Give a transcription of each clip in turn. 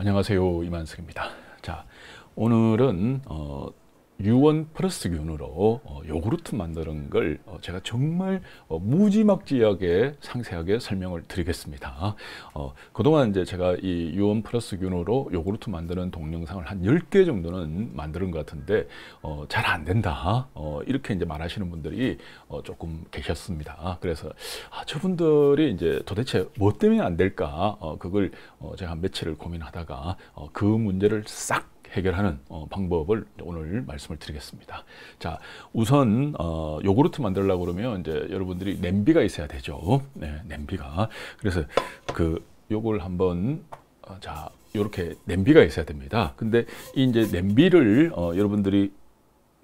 안녕하세요 이만석입니다자 오늘은 어, 유원 플러스균으로 어, 요구르트 만드는 걸 어, 제가 정말 어, 무지막지하게 상세하게 설명을 드리겠습니다. 어, 그동안 이제 제가 이 유원 플러스균으로 요구르트 만드는 동영상을 한 10개 정도는 만드는 것 같은데 어, 잘안 된다. 어, 이렇게 이제 말하시는 분들이 조금 계셨습니다. 그래서 아, 저분들이 이제 도대체 뭐 때문에 안 될까? 그걸 제가 한 며칠을 고민하다가 그 문제를 싹 해결하는 어, 방법을 오늘 말씀을 드리겠습니다. 자, 우선 어, 요구르트 만들려고 그러면 이제 여러분들이 냄비가 있어야 되죠. 네, 냄비가. 그래서 그 요걸 한번 어, 자, 요렇게 냄비가 있어야 됩니다. 근데 이 이제 냄비를 어, 여러분들이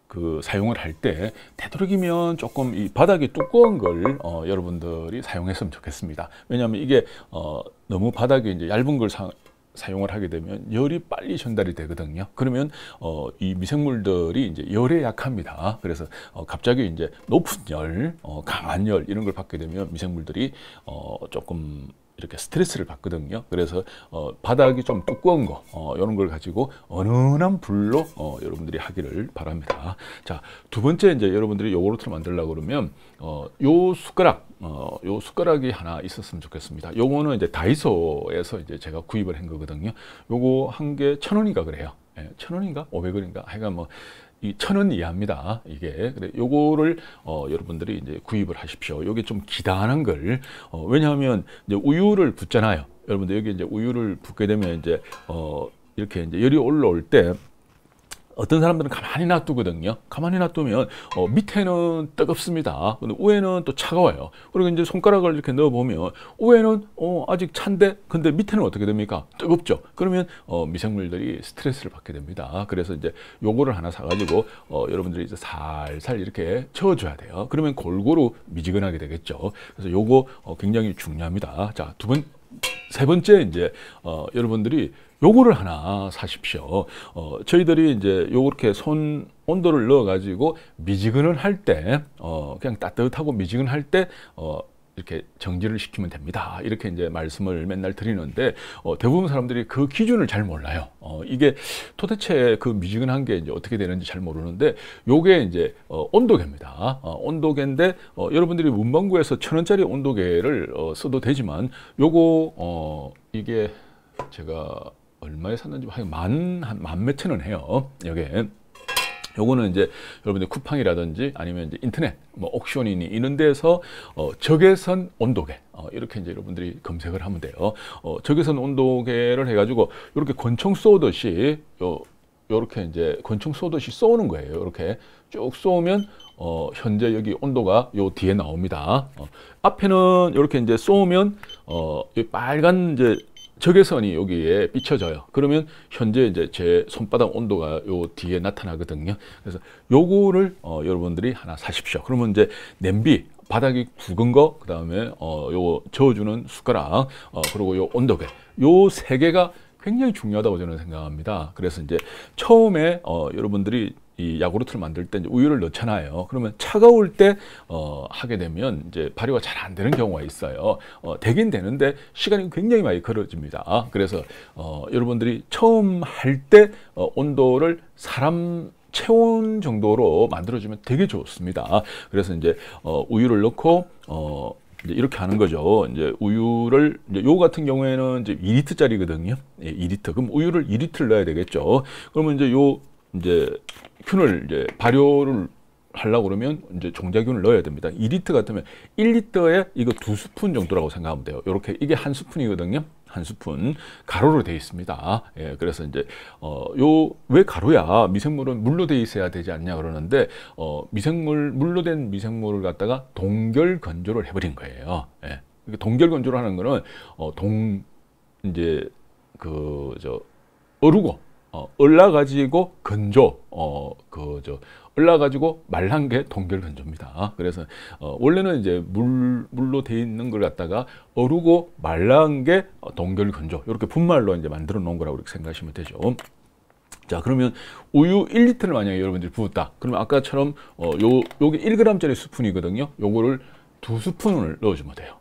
그 사용을 할 때 되도록이면 조금 이 바닥이 두꺼운 걸 어, 여러분들이 사용했으면 좋겠습니다. 왜냐하면 이게 어, 너무 바닥이 이제 얇은 걸 사, 사용을 하게 되면 열이 빨리 전달이 되거든요. 그러면 어, 이 미생물들이 이제 열에 약합니다. 그래서 어, 갑자기 이제 높은 열, 어, 강한 열 이런 걸 받게 되면 미생물들이 어, 조금 이렇게 스트레스를 받거든요. 그래서 어, 바닥이 좀 두꺼운 거 어, 이런 걸 가지고 어느한 불로 어, 여러분들이 하기를 바랍니다. 자, 두 번째 이제 여러분들이 요거트를 만들려고 그러면 어, 요 숟가락 어, 요 숟가락이 하나 있었으면 좋겠습니다. 요거는 이제 다이소에서 이제 제가 구입을 한 거거든요. 요거 한 개 천 원인가 그래요. 예, 천 원인가 오백 원인가 하여간 뭐 이천원 이하입니다. 이게 그래 요거를 어, 여러분들이 이제 구입을 하십시오. 요게 좀기다하는걸 어, 왜냐하면 이제 우유를 붓잖아요. 여러분들 여기 이제 우유를 붓게 되면 이제 어 이렇게 이제 열이 올라올 때 어떤 사람들은 가만히 놔두거든요. 가만히 놔두면 어, 밑에는 뜨겁습니다. 근데 위에는 또 차가워요. 그리고 이제 손가락을 이렇게 넣어 보면 위에는 어, 아직 찬데 근데 밑에는 어떻게 됩니까? 뜨겁죠. 그러면 어, 미생물들이 스트레스를 받게 됩니다. 그래서 이제 요거를 하나 사가지고 어, 여러분들이 이제 살살 이렇게 채워줘야 돼요. 그러면 골고루 미지근하게 되겠죠. 그래서 요거 어, 굉장히 중요합니다. 자, 두 번, 세 번째 이제 어, 여러분들이 요거를 하나 사십시오. 어, 저희들이 이제 요렇게 손 온도를 넣어 가지고 미지근을 할 때 어, 그냥 따뜻하고 미지근할 때 어, 이렇게 정지를 시키면 됩니다. 이렇게 이제 말씀을 맨날 드리는데 어, 대부분 사람들이 그 기준을 잘 몰라요. 어, 이게 도대체 그 미지근한 게 이제 어떻게 되는지 잘 모르는데 요게 이제 어, 온도계입니다. 어, 온도계인데 어, 여러분들이 문방구에서 천 원짜리 온도계를 어, 써도 되지만 요거 어, 이게 제가 얼마에 샀는지 한만한 몇천 원 해요. 여기에. 요거는 이제 여러분들 쿠팡이라든지 아니면 이제 인터넷 뭐 옥션이니 이런 데서 어, 적외선 온도계 어, 이렇게 이제 여러분들이 검색을 하면 돼요. 어, 적외선 온도계를 해가지고 이렇게 권총 쏘듯이 요 요렇게 이제 권총 쏘듯이 쏘는 거예요. 이렇게 쭉 쏘면 어, 현재 여기 온도가 요 뒤에 나옵니다. 어, 앞에는 요렇게 이제 쏘면 어, 빨간 이제 적외선이 여기에 비춰져요. 그러면 현재 이제 제 손바닥 온도가 요 뒤에 나타나거든요. 그래서 요거를 어, 여러분들이 하나 사십시오. 그러면 이제 냄비 바닥이 굵은 거, 그 다음에 어, 요 저어주는 숟가락, 어, 그리고 요 온도계 요 세 개가 굉장히 중요하다고 저는 생각합니다. 그래서 이제 처음에 어, 여러분들이 이 야구르트를 만들 때 우유를 넣잖아요. 그러면 차가울 때 어, 하게 되면 이제 발효가 잘 안 되는 경우가 있어요. 어, 되긴 되는데 시간이 굉장히 많이 걸어집니다. 그래서 어, 여러분들이 처음 할때 어, 온도를 사람 체온 정도로 만들어주면 되게 좋습니다. 그래서 이제 어, 우유를 넣고 어, 이렇게 하는 거죠. 이제 우유를 이제 요 같은 경우에는 이제 2리터짜리거든요. 예, 2리터. 그럼 우유를 2리터를 넣어야 되겠죠. 그러면 이제 요 이제 균을 이제 발효를 하려고 그러면 이제 종자균을 넣어야 됩니다. 2리터 같으면 1리터에 이거 두 스푼 정도라고 생각하면 돼요. 이렇게 이게 한 스푼이거든요. 한 스푼 가루로 되어 있습니다. 예, 그래서 이제 어요왜 가루야 미생물은 물로 되어 있어야 되지 않냐 그러는데 어 미생물 물로 된 미생물을 갖다가 동결 건조를 해버린 거예요. 예. 동결 건조를 하는 거는 어동 이제 그저 어르고 어, 을라 가지고 근조, 어, 그, 저, 을라 가지고 말란 게 동결 근조입니다. 그래서, 어, 원래는 이제 물, 물로 돼 있는 걸 갖다가 어르고 말란 게 동결 근조. 이렇게 분말로 이제 만들어 놓은 거라고 이렇게 생각하시면 되죠. 자 그러면 우유 1리터를 만약에 여러분들이 부었다 그러면 아까처럼 어, 요 요게 1g짜리 스푼이거든요 요거를 두 스푼을 넣어주면 돼요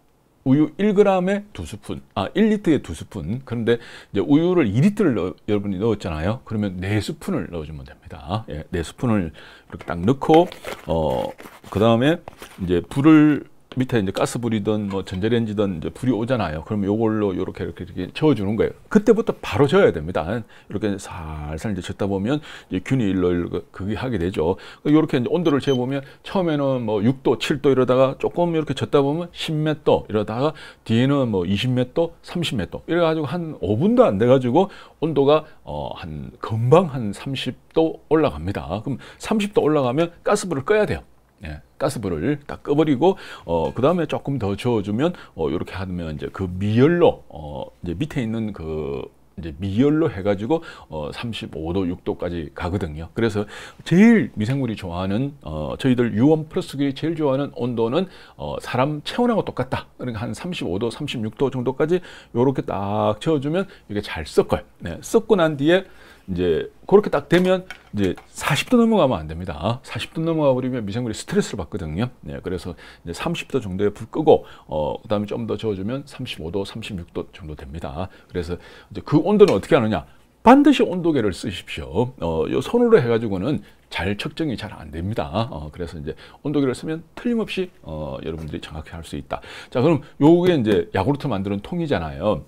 우유 1g에 2스푼, 아1리트에 2스푼. 그런데 이제 우유를 2리터를 넣, 여러분이 넣었잖아요. 그러면 4스푼을 넣어주면 됩니다. 예, 4스푼을 이렇게 딱 넣고 어, 그 다음에 이제 불을 밑에 이제 가스불이든 뭐 전자레인지든 이제 불이 오잖아요. 그러면 요걸로 이렇게 이렇게 이렇게 저어주는 거예요. 그때부터 바로 저어야 됩니다. 이렇게 살살 이제 젓다 보면 이제 균이 일로 그, 그게 하게 되죠. 이렇게 그러니까 이제 온도를 재보면 처음에는 뭐 6도, 7도 이러다가 조금 이렇게 젓다 보면 10몇 도 이러다가 뒤에는 뭐 20몇 도, 30몇 도 이래가지고 한 5분도 안 돼가지고 온도가 어한 금방 한 30도 올라갑니다. 그럼 30도 올라가면 가스불을 꺼야 돼요. 예, 가스불을 딱꺼버리고 어, 그 다음에 조금 더 저어주면 어, 이렇게 하면 이제 그 미열로 어, 이제 밑에 있는 그 이제 미열로 해가지고 어, 35도, 6도까지 가거든요. 그래서 제일 미생물이 좋아하는 어, 저희들 유원 플러스들이 제일 좋아하는 온도는 어, 사람 체온하고 똑같다. 그러니까 한 35도, 36도 정도까지 이렇게 딱 채워주면 이게 잘 섞어요. 네, 섞고 난 뒤에 이제 그렇게 딱 되면 이제 40도 넘어가면 안 됩니다. 40도 넘어가 버리면 미생물이 스트레스를 받거든요. 네, 그래서 이제 30도 정도에 불 끄고 어, 그다음에 좀 더 저어주면 35도, 36도 정도 됩니다. 그래서 이제 그 온도는 어떻게 하느냐? 반드시 온도계를 쓰십시오. 어, 요 손으로 해가지고는 잘 측정이 잘 안 됩니다. 어, 그래서 이제 온도계를 쓰면 틀림없이 어, 여러분들이 정확히 할 수 있다. 자, 그럼 요게 이제 야구르트 만드는 통이잖아요.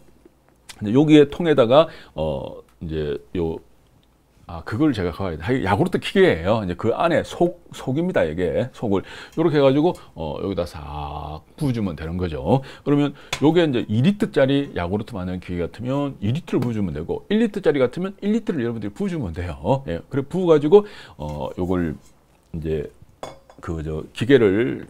근데 여기에 통에다가 어, 이제 요 아, 그걸 제가 가야 돼. 야구르트 키게예요. 이제 그 안에 속 속입니다. 이게 속을 이렇게 해가지고 어, 여기다 싹 부어주면 되는 거죠. 그러면 요게 이제 2리터짜리 야구르트 만드는 기계 같으면 2리터를 부어주면 되고 1리터짜리 같으면 1리터를 여러분들이 부어주면 돼요. 예, 그래 부어가지고 어, 요걸 이제 그 저 기계를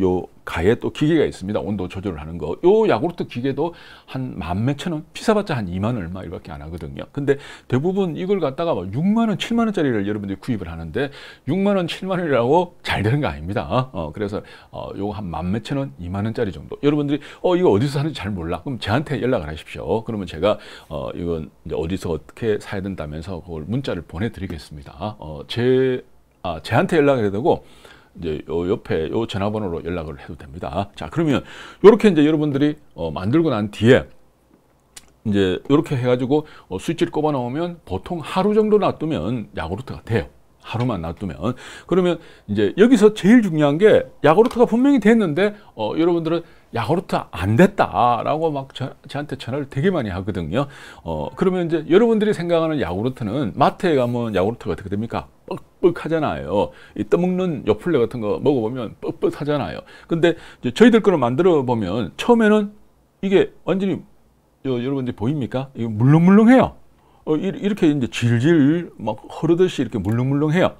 요 가에 또 기계가 있습니다. 온도 조절을 하는 거. 요 야구르트 기계도 한 만 몇천 원 비싸봤자 한 2만 얼마 이밖에 안 하거든요. 근데 대부분 이걸 갖다가 6만 원, 7만 원짜리를 여러분들이 구입을 하는데 6만 원, 7만 원이라고 잘 되는 거 아닙니다. 어, 그래서 어, 요거 한만 몇천 원, 2만 원짜리 정도. 여러분들이 어 이거 어디서 사는지 잘 몰라. 그럼 저한테 연락을 하십시오. 그러면 제가 어 이건 어디서 어떻게 사야 된다면서 그걸 문자를 보내드리겠습니다. 어, 제 아, 제한테 연락을 해야 되고 이제 요 옆에 요 전화번호로 연락을 해도 됩니다. 자, 그러면 이렇게 이제 여러분들이 어, 만들고 난 뒤에 이제 이렇게 해가지고 어, 스치를 꼽아 놓으면 보통 하루 정도 놔두면 야구르트가 돼요. 하루만 놔두면 그러면 이제 여기서 제일 중요한 게 야구르트가 분명히 됐는데 어, 여러분들은 야구르트 안 됐다라고 막 저, 저한테 전화를 되게 많이 하거든요. 어, 그러면 이제 여러분들이 생각하는 야구르트는 마트에 가면 야구르트가 어떻게 됩니까? 뻑뻑하잖아요. 이 떠먹는 요플레 같은 거 먹어보면 뻑뻑하잖아요. 근데 저희들 거를 만들어 보면 처음에는 이게 완전히 여러분 이제 보입니까? 이거 물렁물렁해요. 어, 이렇게 이제 질질 막 흐르듯이 이렇게 물렁물렁해요.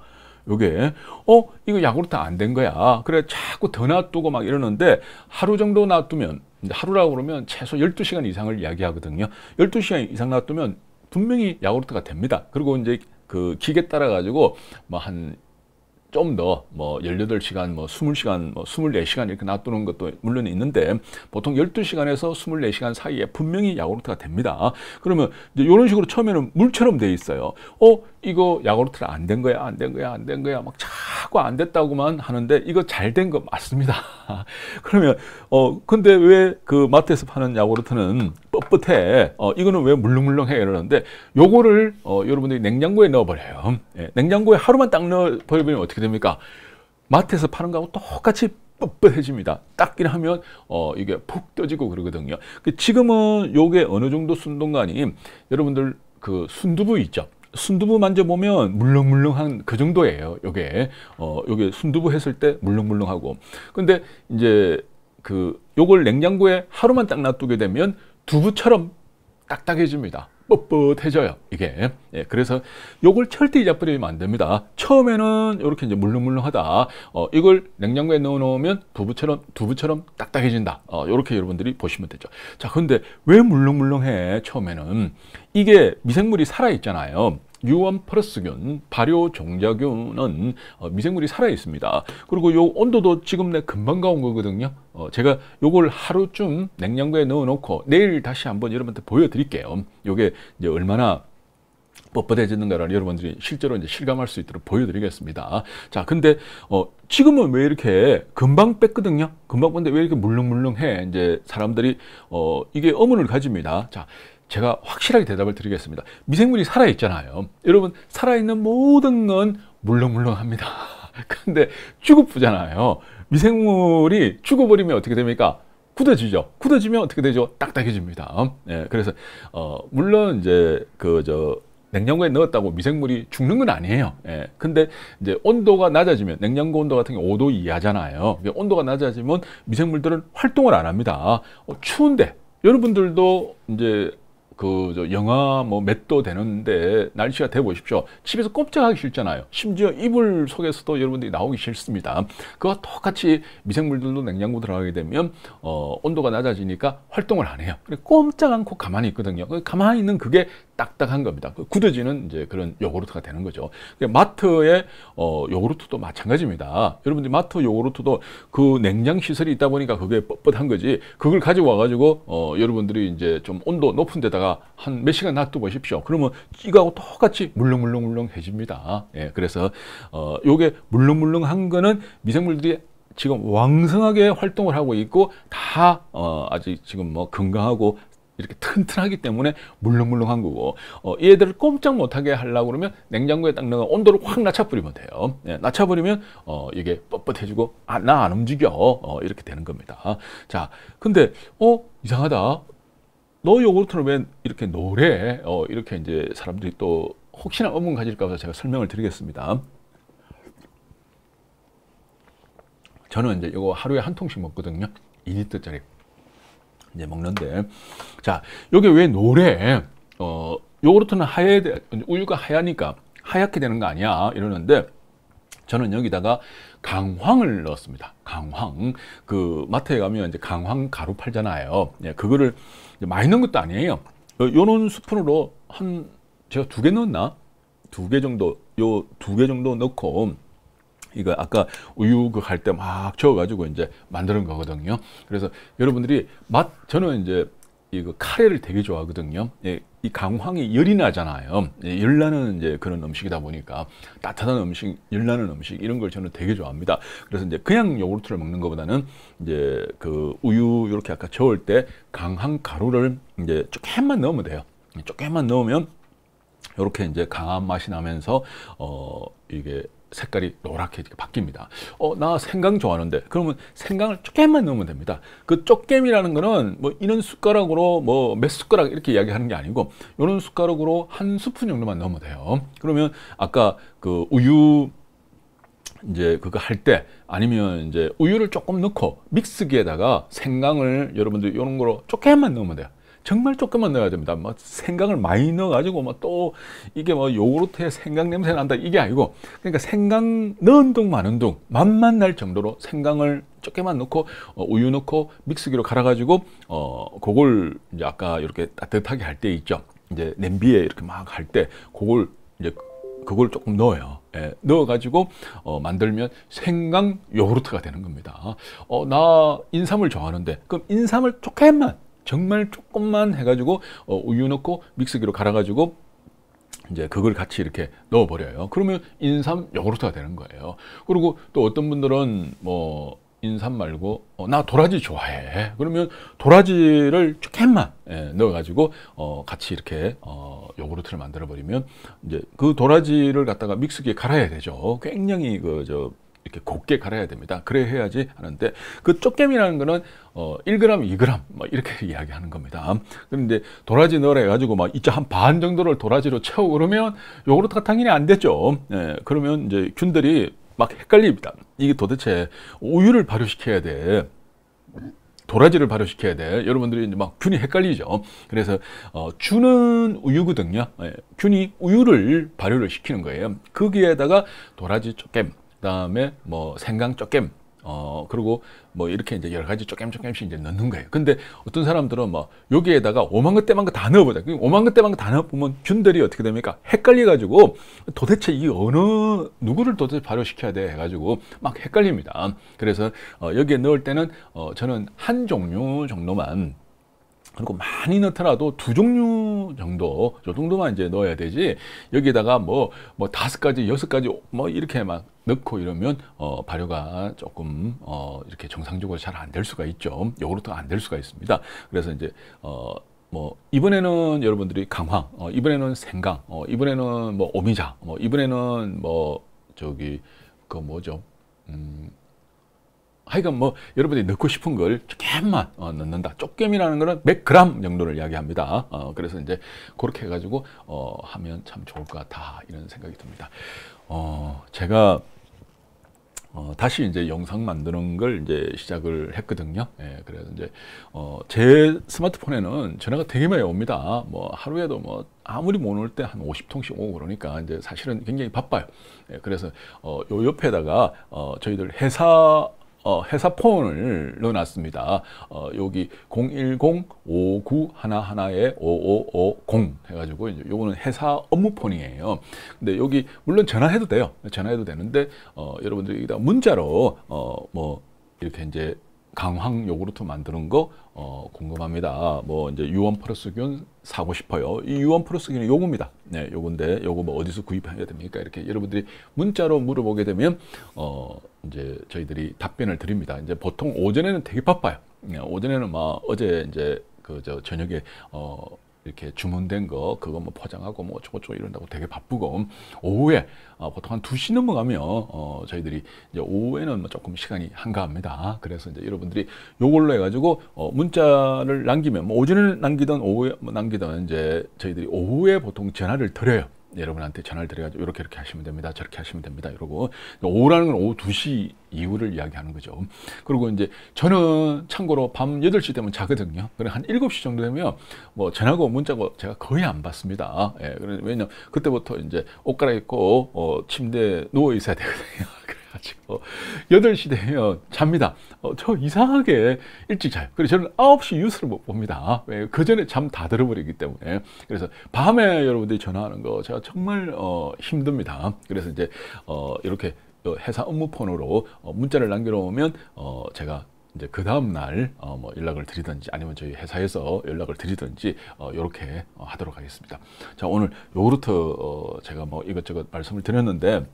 요게 어 이거 야구르트 안 된 거야. 그래 자꾸 더 놔두고 막 이러는데 하루 정도 놔두면 하루라고 그러면 최소 12시간 이상을 이야기하거든요. 12시간 이상 놔두면 분명히 야구르트가 됩니다. 그리고 이제 그 기계 따라 가지고 뭐 한 좀 더 뭐1 8 시간뭐 스물 시간뭐 스물 시간 이렇게 놔두는 것도 물론 있는데 보통 1 2 시간에서 2 4 시간 사이에 분명히 야구르트가 됩니다. 그러면 이제 이런 식으로 처음에는 물처럼 돼 있어요. 어 이거 야구르트가 안 된 거야 안 된 거야 안 된 거야 막 자꾸 안 됐다고만 하는데 이거 잘 된 거 맞습니다. 그러면 어 근데 왜 그 마트에서 파는 야구르트는 뻣뻣해. 어, 이거는 왜 물렁물렁해 이러는데 요거를 어, 여러분들이 냉장고에 넣어버려요. 예, 냉장고에 하루만 딱 넣어버리면 어떻게 됩니까? 마트에서 파는 거하고 똑같이 뻣뻣해집니다. 닦긴 하면 어, 이게 푹 떠지고 그러거든요. 그 지금은 요게 어느 정도 순동간이 여러분들 그 순두부 있죠. 순두부 만져보면 물렁물렁한 그 정도예요. 요게 어, 요게 순두부 했을 때 물렁물렁하고 근데 이제 그 요걸 냉장고에 하루만 딱 놔두게 되면 두부처럼 딱딱해집니다. 뻣뻣해져요. 이게. 예, 그래서 요걸 절대 잊어버리면 안 됩니다. 처음에는 이렇게 이제 물렁물렁하다. 어, 이걸 냉장고에 넣어놓으면 두부처럼 두부처럼 딱딱해진다. 어, 이렇게 여러분들이 보시면 되죠. 자, 근데 왜 물렁물렁해? 처음에는 이게 미생물이 살아 있잖아요. 유원 퍼러스균, 발효 종자균은 어, 미생물이 살아 있습니다. 그리고 요 온도도 지금 내 금방 가온 거거든요. 어, 제가 요걸 하루쯤 냉장고에 넣어놓고 내일 다시 한번 여러분한테 보여드릴게요. 요게 이제 얼마나 뻣뻣해지는가를 여러분들이 실제로 이제 실감할 수 있도록 보여드리겠습니다. 자, 근데 어, 지금은 왜 이렇게 금방 뺐거든요. 금방 뺐는데 왜 이렇게 물렁물렁해? 이제 사람들이 어, 이게 어문을 가집니다. 자, 제가 확실하게 대답을 드리겠습니다. 미생물이 살아있잖아요. 여러분, 살아있는 모든 건 물렁물렁합니다. 근데 죽어프잖아요. 미생물이 죽어버리면 어떻게 됩니까? 굳어지죠. 굳어지면 어떻게 되죠? 딱딱해집니다. 예, 그래서 어, 물론 이제 그 저 냉장고에 넣었다고 미생물이 죽는 건 아니에요. 예, 근데 이제 온도가 낮아지면 냉장고 온도 같은 게 5도 이하잖아요. 온도가 낮아지면 미생물들은 활동을 안 합니다. 어, 추운데 여러분들도 이제 그 영하 뭐몇도 되는데 날씨가 돼 보십시오. 집에서 꼼짝하기 싫잖아요. 심지어 이불 속에서도 여러분들이 나오기 싫습니다. 그와 똑같이 미생물들도 냉장고 들어가게 되면 어, 온도가 낮아지니까 활동을 안 해요. 꼼짝 않고 가만히 있거든요. 그 가만히 있는 그게 딱딱한 겁니다. 그 굳어지는 이제 그런 요구르트가 되는 거죠. 그러니까 마트의 어, 요구르트도 마찬가지입니다. 여러분들 마트 요구르트도 그 냉장 시설이 있다 보니까 그게 뻣뻣한 거지. 그걸 가지고 와가지고 어, 여러분들이 이제 좀 온도 높은 데다가 한 몇 시간 놔둬 보십시오. 그러면 찌거하고 똑같이 물렁물렁물렁해집니다. 예, 그래서 어, 요게 물렁물렁한 거는 미생물들이 지금 왕성하게 활동을 하고 있고 다 어, 아직 지금 뭐 건강하고 이렇게 튼튼하기 때문에 물렁물렁한 거고 어, 얘들을 꼼짝 못하게 하려고 그러면 냉장고에 딱 넣어 온도를 확 낮춰버리면 돼요. 예, 낮춰버리면 어, 이게 뻣뻣해지고 아, 나안 움직여 어, 이렇게 되는 겁니다. 자, 근데 어 이상하다. 너 요구르트는 왜 이렇게 노래? 어, 이렇게 이제 사람들이 또 혹시나 의문 가질까 봐서 제가 설명을 드리겠습니다. 저는 이제 이거 하루에 한 통씩 먹거든요. 2리터짜리. 이제 먹는데 자 여기 왜 노래 어 요구르트는 하얘 우유가 하얘니까 하얗게 되는 거 아니야 이러는데 저는 여기다가 강황을 넣었습니다. 강황. 그 마트에 가면 이제 강황 가루 팔잖아요. 예, 그거를 많이 넣은 것도 아니에요. 어, 요런 스푼으로 한 제가 두 개 넣었나? 두 개 정도 요 두 개 정도 넣고 이거 아까 우유 그할때 막 저어가지고 이제 만드는 거거든요. 그래서 여러분들이 맛 저는 이제 이거 그 카레를 되게 좋아하거든요. 예, 이 강황이 열이 나잖아요. 예, 열 나는 이제 그런 음식이다 보니까 따뜻한 음식, 열 나는 음식 이런 걸 저는 되게 좋아합니다. 그래서 이제 그냥 요구르트를 먹는 것보다는 이제 그 우유 이렇게 아까 저을 때 강황 가루를 이제 조금만 넣으면 돼요. 조금만 넣으면 이렇게 이제 강한 맛이 나면서 어 이게 색깔이 노랗게 바뀝니다. 어, 나 생강 좋아하는데 그러면 생강을 조금만 넣으면 됩니다. 그 조금이라는 거는 뭐 이런 숟가락으로 뭐 몇 숟가락 이렇게 이야기하는 게 아니고 이런 숟가락으로 한 스푼 정도만 넣으면 돼요. 그러면 아까 그 우유 이제 그거 할 때 아니면 이제 우유를 조금 넣고 믹스기에다가 생강을 여러분들 이런 거로 조금만 넣으면 돼요. 정말 조금만 넣어야 됩니다. 뭐 생강을 많이 넣어가지고 뭐또 이게 뭐 요구르트에 생강 냄새 난다 이게 아니고 그러니까 생강 넣은 둥 마는 둥 맛만 날 정도로 생강을 조금만 넣고 어, 우유 넣고 믹스기로 갈아가지고 어 그걸 이제 아까 이렇게 따뜻하게 할 때 있죠. 이제 냄비에 이렇게 막 할 때 그걸 이제 그걸 조금 넣어요. 예, 넣어가지고 어, 만들면 생강 요구르트가 되는 겁니다. 어, 나 인삼을 좋아하는데 그럼 인삼을 조금만 정말 조금만 해가지고 어, 우유 넣고 믹스기로 갈아가지고 이제 그걸 같이 이렇게 넣어버려요. 그러면 인삼 요구르트가 되는 거예요. 그리고 또 어떤 분들은 뭐 인삼 말고 어, 나 도라지 좋아해. 그러면 도라지를 조금만 예, 넣어가지고 어, 같이 이렇게 어, 요구르트를 만들어 버리면 이제 그 도라지를 갖다가 믹스기에 갈아야 되죠. 굉장히 그저 이렇게 곱게 갈아야 됩니다. 그래 해야지 하는데 그쪼개미라는 거는 어 1g, 2g 뭐 이렇게 이야기하는 겁니다. 그런데 도라지 넣으라 해가지고 막 이제 한반 정도를 도라지로 채우 그러면 요구르트가 당연히 안 되죠. 예, 그러면 이제 균들이 막 헷갈립니다. 이게 도대체 우유를 발효시켜야 돼. 도라지를 발효시켜야 돼. 여러분들이 이제 막 균이 헷갈리죠. 그래서 어, 균은 우유거든요. 예, 균이 우유를 발효를 시키는 거예요. 거기에다가 도라지 쪽겜 그다음에 뭐 생강 조금 어 그리고 뭐 이렇게 이제 여러 가지 쪼깸 조금씩 이제 넣는 거예요. 근데 어떤 사람들은 뭐 여기에다가 오만 것 때만 다 넣어보자. 그 오만 것 때만 다 넣어보면 균들이 어떻게 됩니까? 헷갈려가지고 도대체 이 어느 누구를 도대체 발효시켜야 돼 해가지고 막 헷갈립니다. 그래서 어, 여기에 넣을 때는 어, 저는 한 종류 정도만 그리고 많이 넣더라도 두 종류 정도, 저 정도만 이제 넣어야 되지, 여기다가 뭐, 뭐 다섯 가지, 여섯 가지, 뭐 이렇게 막 넣고 이러면 어, 발효가 조금 어, 이렇게 정상적으로 잘 안 될 수가 있죠. 요구르트 안될 수가 있습니다. 그래서 이제 어, 뭐 이번에는 여러분들이 강황, 어, 이번에는 생강, 어, 이번에는 뭐 오미자, 뭐 이번에는 뭐 저기 그 뭐죠? 음, 하여간 뭐 여러분이 넣고 싶은 걸 조금만 어, 넣는다. 조금이라는 거는 1 0 0 정도를 이야기합니다. 어, 그래서 이제 그렇게 해가지고 어, 하면 참 좋을 것 같아 이런 생각이 듭니다. 어, 제가 어, 다시 이제 영상 만드는 걸 이제 시작을 했거든요. 예, 그래서 이제 어, 제 스마트폰에는 전화가 되게 많이 옵니다. 뭐 하루에도 뭐 아무리 못올때한 50통씩 오고 그러니까 이제 사실은 굉장히 바빠요. 예, 그래서 어, 요 옆에다가 어, 저희들 회사 어, 회사 폰을 넣어놨습니다. 어, 여기 0 1 0 5 9 1 1 5550 해가지고 이제 요거는 회사 업무 폰이에요. 근데 여기 물론 전화해도 돼요. 전화해도 되는데 어, 여러분들 여기다 문자로 어, 뭐 이렇게 이제 강황 요구르트 만드는 거 어, 궁금합니다. 뭐 이제 유원 플러스균 사고 싶어요. 이 유원 플러스균이 요겁니다. 네, 요건데 요거 뭐 어디서 구입해야 됩니까? 이렇게 여러분들이 문자로 물어보게 되면 어 이제 저희들이 답변을 드립니다. 이제 보통 오전에는 되게 바빠요. 네, 오전에는 막 어제 이제 그 저 저녁에 어 이렇게 주문된 거 그거 뭐 포장하고 뭐 어쩌고저쩌고 이런다고 되게 바쁘고 오후에 어, 보통 한 2시 넘어가면 어, 저희들이 이제 오후에는 뭐 조금 시간이 한가합니다. 그래서 이제 여러분들이 요걸로 해가지고 어, 문자를 남기면 뭐 오전에 남기던 오후에 뭐 남기던 이제 저희들이 오후에 보통 전화를 드려요. 여러분한테 전화를 드려가지고 이렇게 이렇게 하시면 됩니다. 저렇게 하시면 됩니다. 이러고 오후라는 건 오후 2시 이유를 이야기하는 거죠. 그리고 이제 저는 참고로 밤 8시 되면 자거든요. 그래 한 7시 정도 되면 뭐 전화고 문자고 제가 거의 안 받습니다. 예, 왜냐면 그때부터 이제 옷 갈아입고 어, 침대에 누워 있어야 되거든요. 그래가지고 8시 되면 잡니다. 어, 저 이상하게 일찍 자요. 그래서 저는 9시 뉴스를 못 봅니다. 예, 그 전에 잠 다 들어버리기 때문에. 그래서 밤에 여러분들이 전화하는 거 제가 정말 어, 힘듭니다. 그래서 이제 어, 이렇게 회사 업무폰으로 어, 문자를 남겨놓으면 어, 제가 이제 그 다음날 어, 뭐 연락을 드리든지 아니면 저희 회사에서 연락을 드리든지 이렇게 하도록 하겠습니다. 자 오늘 요구르트 제가 뭐 이것저것 말씀을 드렸는데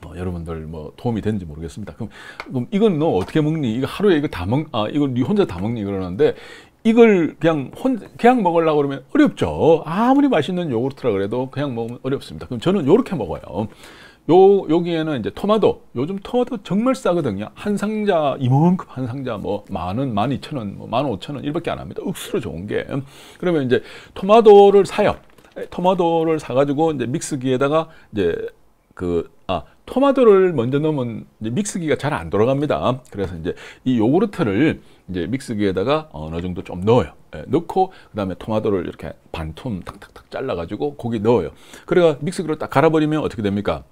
뭐 여러분들 뭐 도움이 되는지 모르겠습니다. 그럼, 그럼 이건 너 어떻게 먹니? 이거 하루에 이거 다 먹, 아, 이거니 혼자 다 먹니? 그러는데 이걸 그냥 혼, 그냥 먹으려고 그러면 어렵죠. 아무리 맛있는 요구르트라 그래도 그냥 먹으면 어렵습니다. 그럼 저는 이렇게 먹어요. 요 여기에는 이제 토마토 요즘 토마토 정말 싸거든요 한 상자 이만큼 한 상자 뭐 만원 만이천원 뭐 만오천원 이렇게 안 합니다 억수로 좋은 게 그러면 이제 토마토를 사요 토마토를 사가지고 이제 믹스기에다가 이제 그아 토마토를 먼저 넣으면 믹스기가 잘 안 돌아갑니다 그래서 이제 이 요구르트를 이제 믹스기에다가 어, 어느 정도 좀 넣어요 예, 넣고 그 다음에 토마토를 이렇게 반 톰 탁탁탁 잘라 가지고 고기 넣어요 그래가 믹스기로 딱 갈아버리면 어떻게 됩니까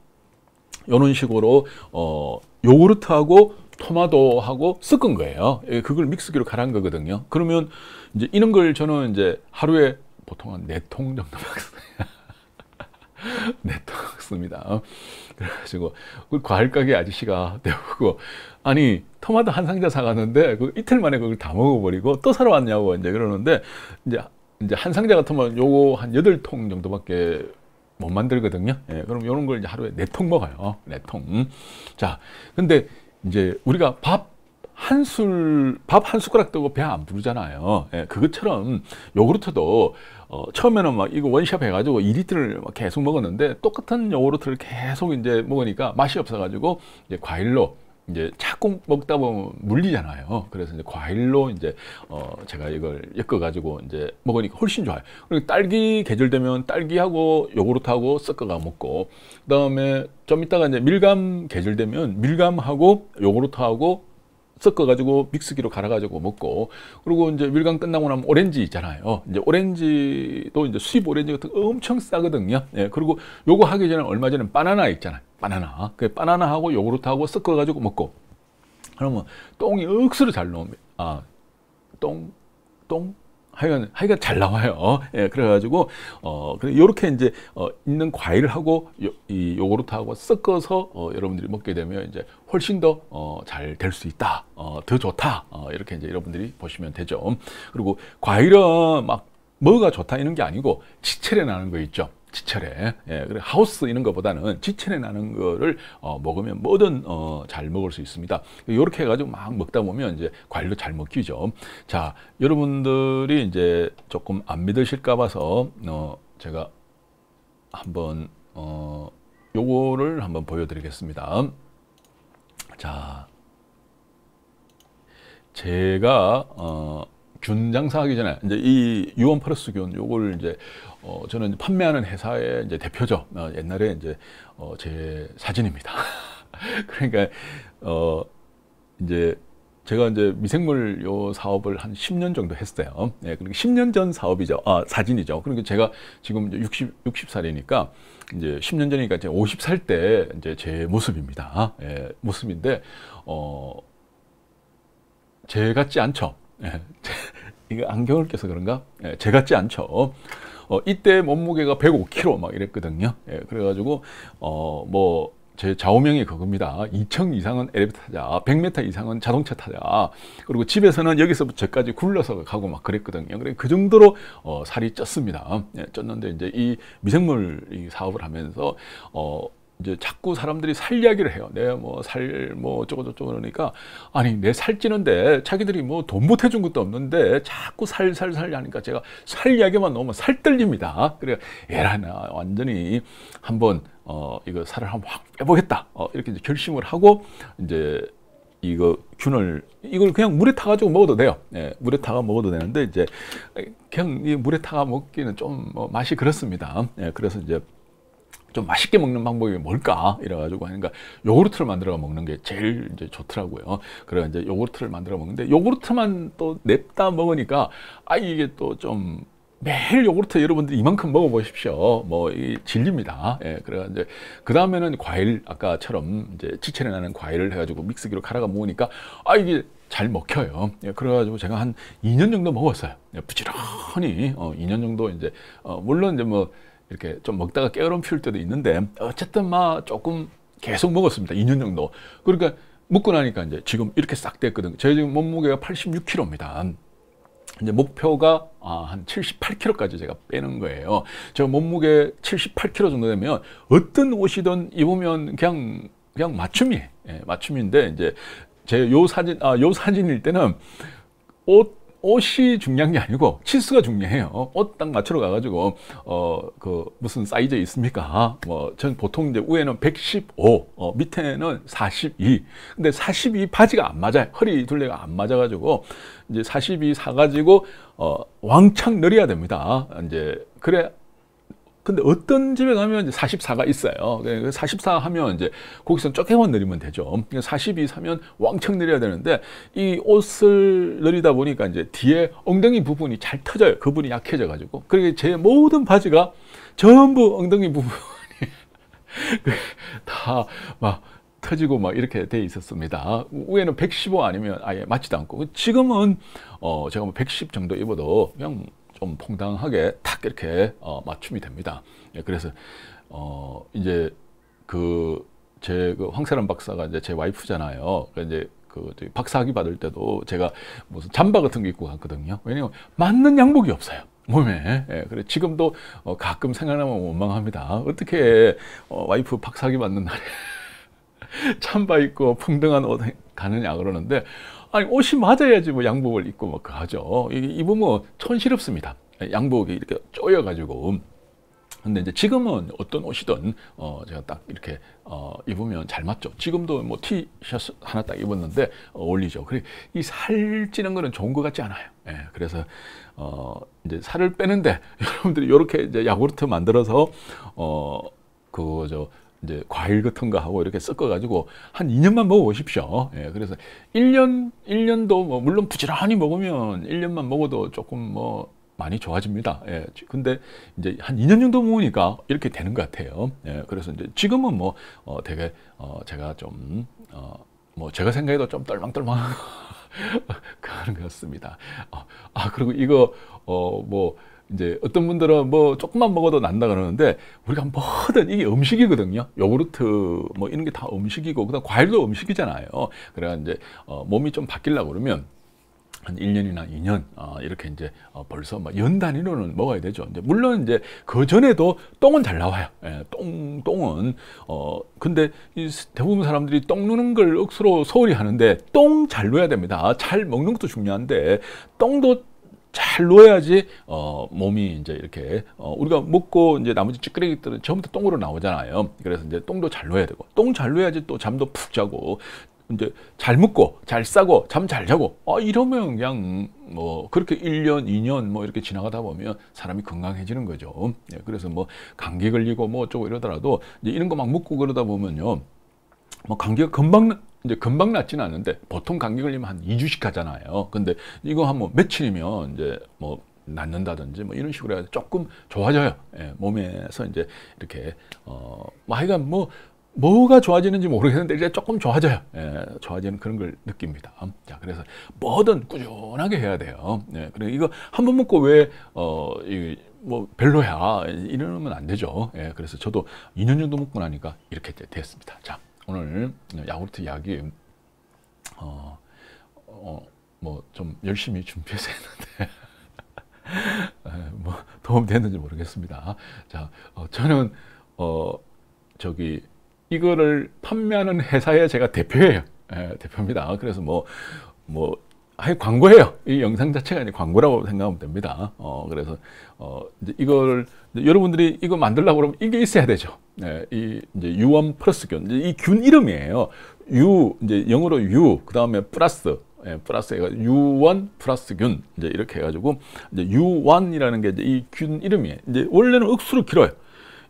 이런 식으로 어, 요구르트하고 토마토하고 섞은 거예요. 예, 그걸 믹스기로 갈은 거거든요. 그러면 이제 이런 걸 저는 이제 하루에 보통 한 네 통 정도 먹습니다. 네통 씁니다. 어, 그래가지고 그 과일 가게 아저씨가 되고 아니 토마토 한 상자 사갔는데 그 이틀 만에 그걸 다 먹어버리고 또 사러 왔냐고 이제 그러는데 이제 이제 한 상자가 토마 요거 한 여덟 통 정도밖에 못 만들거든요. 예, 예 그럼 이런 걸 이제 하루에 네 통 먹어요. 네 통. 자, 근데 이제 우리가 밥 한 술, 밥 한 숟가락 뜨고 배 안 부르잖아요. 예, 그것처럼 요구르트도 어, 처음에는 막 이거 원샷 해가지고 2리터를 계속 먹었는데 똑같은 요구르트를 계속 이제 먹으니까 맛이 없어가지고 이제 과일로 이제 자꾸 먹다 보면 물리잖아요. 그래서 이제 과일로 이제 어 제가 이걸 엮어 가지고 이제 먹으니까 훨씬 좋아요. 그리고 딸기 계절 되면 딸기하고 요구르트하고 섞어가 먹고 그다음에 좀 이따가 이제 밀감 계절 되면 밀감하고 요구르트하고 섞어가지고 믹스기로 갈아가지고 먹고 그리고 이제 밀강 끝나고 나면 오렌지 있잖아요. 이제 오렌지도 이제 수입 오렌지 같은 거 엄청 싸거든요. 예, 그리고 요거 하기 전에 얼마 전에 바나나 있잖아요. 바나나. 그 바나나하고 요구르트하고 섞어가지고 먹고 그러면 똥이 억수로 잘 나옵니다. 아, 똥, 똥, 하여간, 하여간 잘 나와요. 예, 그래가지고, 어, 그래, 요렇게 이제, 어, 있는 과일 하고, 요, 이, 요구르트하고 섞어서, 어, 여러분들이 먹게 되면 이제 훨씬 더, 어, 잘 될 수 있다. 어, 더 좋다. 어, 이렇게 이제 여러분들이 보시면 되죠. 그리고 과일은 막, 뭐가 좋다 이런 게 아니고, 치체에 나는 거 있죠. 지철에 예, 하우스 이런 것보다는 지철에 나는 거를 어, 먹으면 뭐든 어, 잘 먹을 수 있습니다. 이렇게 해가지고 막 먹다 보면 이제 과일도 잘 먹히죠. 자 여러분들이 이제 조금 안 믿으실까 봐서 어, 제가 한번 어, 요거를 한번 보여드리겠습니다. 자 제가 어, 균 장사하기 전에 이제 이 유원 파르스균 요걸 이제 어 저는 판매하는 회사의 이제 대표죠. 어, 옛날에 이제 어, 제 사진입니다. 그러니까 어 이제 제가 이제 미생물 요 사업을 한 10년 정도 했어요. 예, 그러니까 10년 전 사업이죠. 아, 사진이죠. 그러니까 제가 지금 이제 60, 60살이니까 이제 10년 전이니까 이제 50살 때 이제 제 모습입니다. 예, 모습인데, 어, 제 같지 않죠. 예. 이거 안경을 껴서 그런가? 예, 제 같지 않죠. 어, 이때 몸무게가 105kg 막 이랬거든요. 예, 그래가지고 어, 뭐제 좌우명이 그겁니다. 2층 이상은 엘리베이터 타자, 100m 이상은 자동차 타자. 그리고 집에서는 여기서부터 저까지 굴러서 가고 막 그랬거든요. 그래 그 정도로 어, 살이 쪘습니다. 예, 쪘는데 이제 이 미생물 이 사업을 하면서 어, 이제 자꾸 사람들이 네, 뭐 살 이야기를 해요. 내 뭐 살뭐 뭐 어쩌고 저쩌고 그러니까 아니 내 살찌는데 자기들이 뭐 돈 못 해준 것도 없는데 자꾸 살살살 하니까 제가 살 이야기만 넣으면 살 떨립니다. 그래 에라 나 완전히 한번 어 이거 살을 한번 확 빼보겠다. 어 이렇게 이제 결심을 하고 이제 이거 균을 이걸 그냥 물에 타가지고 먹어도 돼요. 예, 물에 타가 먹어도 되는데 이제 그냥 이 물에 타가 먹기는 좀 뭐 맛이 그렇습니다. 예, 그래서 이제 좀 맛있게 먹는 방법이 뭘까? 이래가지고 하니까 요구르트를 만들어 먹는 게 제일 이제 좋더라고요. 그래 이제 요구르트를 만들어 먹는데 요구르트만 또 냅다 먹으니까 아 이게 또 좀 매일 요구르트 여러분들 이만큼 먹어보십시오. 뭐, 이 진리입니다. 예, 그래, 이제, 그 다음에는 과일, 아까처럼 이제 지체를나는 과일을 해가지고 믹스기로 갈아가 먹으니까 아, 이게 잘 먹혀요. 예, 그래가지고 제가 한 2년 정도 먹었어요. 예, 부지런히, 어, 2년 정도 이제, 어, 물론 이제 뭐, 이렇게 좀 먹다가 깨어름 피울 때도 있는데 어쨌든 막 조금 계속 먹었습니다. 2년 정도. 그러니까 먹고 나니까 이제 지금 이렇게 싹 됐거든요. 저희 지금 몸무게가 86kg입니다. 이제 목표가 아, 한 78kg까지 제가 빼는 거예요. 제가 몸무게 78kg 정도 되면 어떤 옷이든 입으면 그냥 그냥 맞춤이 에 예, 맞춤인데 이제 제 요 사진 아 요 사진일 때는 옷 옷이 중요한 게 아니고 치수가 중요해요. 옷 딱 맞추러 가가지고 어 그 무슨 사이즈 있습니까? 뭐 전 보통 이제 위에는 115, 어, 밑에는 42. 근데 42 바지가 안 맞아요. 허리 둘레가 안 맞아가지고 이제 42 사가지고 어 왕창 늘려야 됩니다. 이제 그래 근데 어떤 집에 가면 이제 44가 있어요. 44 그 하면 이제 거기서 쪼개만 내리면 되죠. 42 그러니까 사면 왕창 내려야 되는데 이 옷을 내리다 보니까 이제 뒤에 엉덩이 부분이 잘 터져요. 그분이 약해져 가지고. 그리고 그러니까 제 모든 바지가 전부 엉덩이 부분이 그 다막 터지고 막 이렇게 돼 있었습니다. 위에는 115 아니면 아예 맞지도 않고 지금은 어 제가 110 뭐 정도 입어도 그냥 좀 퐁당하게 탁 이렇게 어, 맞춤이 됩니다. 예, 그래서 어, 이제 그제 그 황세란 박사가 이제 제 와이프잖아요. 그러니까 이제 그 박사학위 받을 때도 제가 무슨 잠바 같은 거 입고 갔거든요. 왜냐면 맞는 양복이 없어요. 몸에. 예, 그래 지금도 어, 가끔 생각나면 원망합니다. 어떻게 어, 와이프 박사학위 받는 날에 잠바 입고 풍덩한 옷 가느냐 그러는데 아니 옷이 맞아야지 뭐 양복을 입고 막 뭐 하죠. 입으면 촌스럽습니다. 양복이 이렇게 쪼여가지고. 근데 이제 지금은 어떤 옷이든 어 제가 딱 이렇게 어 입으면 잘 맞죠. 지금도 뭐 티셔츠 하나 딱 입었는데 어, 어울리죠. 그래 이살 찌는 거는 좋은 것 같지 않아요. 예, 그래서 어 이제 살을 빼는데 여러분들이 이렇게 이제 야구르트 만들어서 어 그저 이제 과일 같은 거 하고 이렇게 섞어 가지고 한 2년만 먹어 보십시오. 예, 그래서 1년 1년도 뭐 물론 부지런히 먹으면 1년만 먹어도 조금 뭐 많이 좋아집니다. 예, 근데 이제 한 2년 정도 모으니까 이렇게 되는 것 같아요. 예, 그래서 이제 지금은 뭐 어, 되게 어, 제가 좀 어, 뭐 제가 생각해도 좀 떨망떨망 하는 것 같습니다. 어, 아, 그리고 이거 어, 뭐 이제 어떤 분들은 뭐 조금만 먹어도 난다 그러는데 우리가 뭐든 이게 음식이거든요. 요구르트 뭐 이런 게 다 음식이고 그다음 과일도 음식이잖아요. 그래가 이제 어, 몸이 좀 바뀌려고 그러면 한 1년이나 2년 어, 이렇게 이제 어, 벌써 연 단위로는 먹어야 되죠. 이제 물론 이제 그 전에도 똥은 잘 나와요. 예, 똥 똥은 어 근데 이 대부분 사람들이 똥 누는 걸 억수로 소홀히 하는데 똥잘 누어야 됩니다. 아, 잘 먹는 것도 중요한데 똥도 잘 놓아야지 어, 몸이 이제 이렇게 어, 우리가 먹고 이제 나머지 찌끄레기들은 처음부터 똥으로 나오잖아요. 그래서 이제 똥도 잘 놓아야 되고 똥 잘 놓아야지 또 잠도 푹 자고 이제 잘 먹고 잘 싸고 잠 잘 자고 어 이러면 그냥 뭐 그렇게 1년, 2년 뭐 이렇게 지나가다 보면 사람이 건강해지는 거죠. 예, 그래서 뭐 감기 걸리고 뭐 어쩌고 이러더라도 이런 거 막 먹고 그러다 보면요. 뭐 감기가 금방 이제 금방 낫지는 않는데 보통 감기 걸리면 한 2주씩 하잖아요. 근데 이거 한뭐 며칠이면 이제 뭐 낫는다든지 뭐 이런 식으로 해서 조금 좋아져요. 예, 몸에서 이제 이렇게 어, 뭐 하여간 뭐 뭐가 좋아지는지 모르겠는데 이제 조금 좋아져요. 예, 좋아지는 그런 걸 느낍니다. 자, 그래서 뭐든 꾸준하게 해야 돼요. 예, 그리고 이거 한 번 먹고 왜 어, 이, 뭐 별로야 이러면 안 되죠. 예, 그래서 저도 2년 정도 먹고 나니까 이렇게 됐습니다. 자. 오늘 야구르트 이야기 어, 어, 뭐좀 열심히 준비해서 했는데 뭐 도움 됐는지 모르겠습니다. 자, 어, 저는 어 저기 이거를 판매하는 회사의 제가 대표예요. 예, 대표입니다. 그래서 뭐뭐 뭐, 뭐 광고예요. 이 영상 자체가 아니 광고라고 생각하면 됩니다. 어, 그래서 어, 이제 이걸 이제 여러분들이 이거 만들려고 그러면 이게 있어야 되죠. 네, 이 이제 유원 플러스균 이 균 이름이에요. 유 이제 영어로 유 그다음에 플러스 예, 플러스 해가 유원 플러스균 이제 이렇게 해가지고 이제 유원이라는 게 이제 이 균 이름이에요. 이제 원래는 억수로 길어요.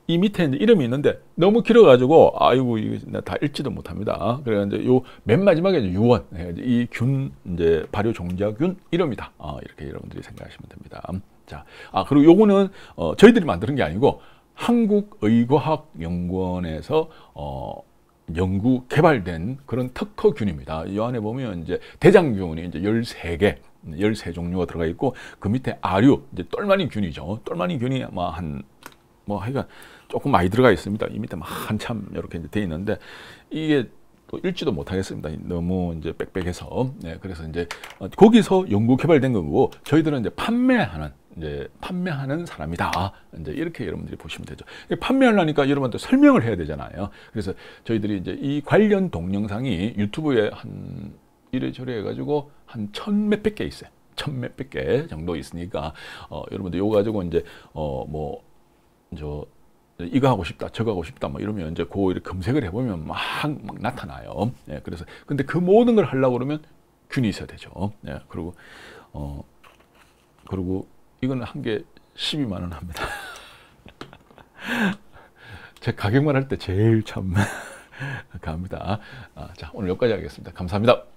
이 밑에 이제 이름이 있는데 너무 길어가지고 아이고 이다 읽지도 못합니다. 그래서 이제 요 맨 마지막에 이제 유원 예, 이균 이제 발효 종자균 이름이다. 아, 이렇게 여러분들이 생각하시면 됩니다. 자, 아 그리고 요거는 어, 저희들이 만드는 게 아니고 한국의과학연구원에서 어, 연구 개발된 그런 특허균입니다. 이 안에 보면 이제 대장균이 이제 13개, 13종류가 들어가 있고 그 밑에 아류, 이제 똘마니 균이죠. 똘마니 균이 아마 한뭐 하여간 조금 많이 들어가 있습니다. 이 밑에 막 한참 이렇게 이제 돼 있는데 이게 또 읽지도 못하겠습니다. 너무 이제 빽빽해서. 네, 그래서 이제 어, 거기서 연구 개발된 거고 저희들은 이제 판매하는 이제 판매하는 사람이다. 이제 이렇게 여러분들이 보시면 되죠. 판매하려니까 여러분한테 설명을 해야 되잖아요. 그래서 저희들이 이제 이 관련 동영상이 유튜브에 한 이래저래 해가지고 한 천 몇백 개 있어요. 천 몇백 개 정도 있으니까 어, 여러분들 요거 가지고 이제 어 뭐 저 이거 하고 싶다, 저거 하고 싶다, 뭐 이러면 이제 고 그 이렇게 검색을 해보면 막, 막 나타나요. 예, 그래서 근데 그 모든 걸 하려고 그러면 균이 있어야 되죠. 예, 그리고 어 그리고 이거는한개 12만 원 합니다. 제 가격만 할 때 제일 참 갑니다. 아, 자, 오늘 여기까지 하겠습니다. 감사합니다.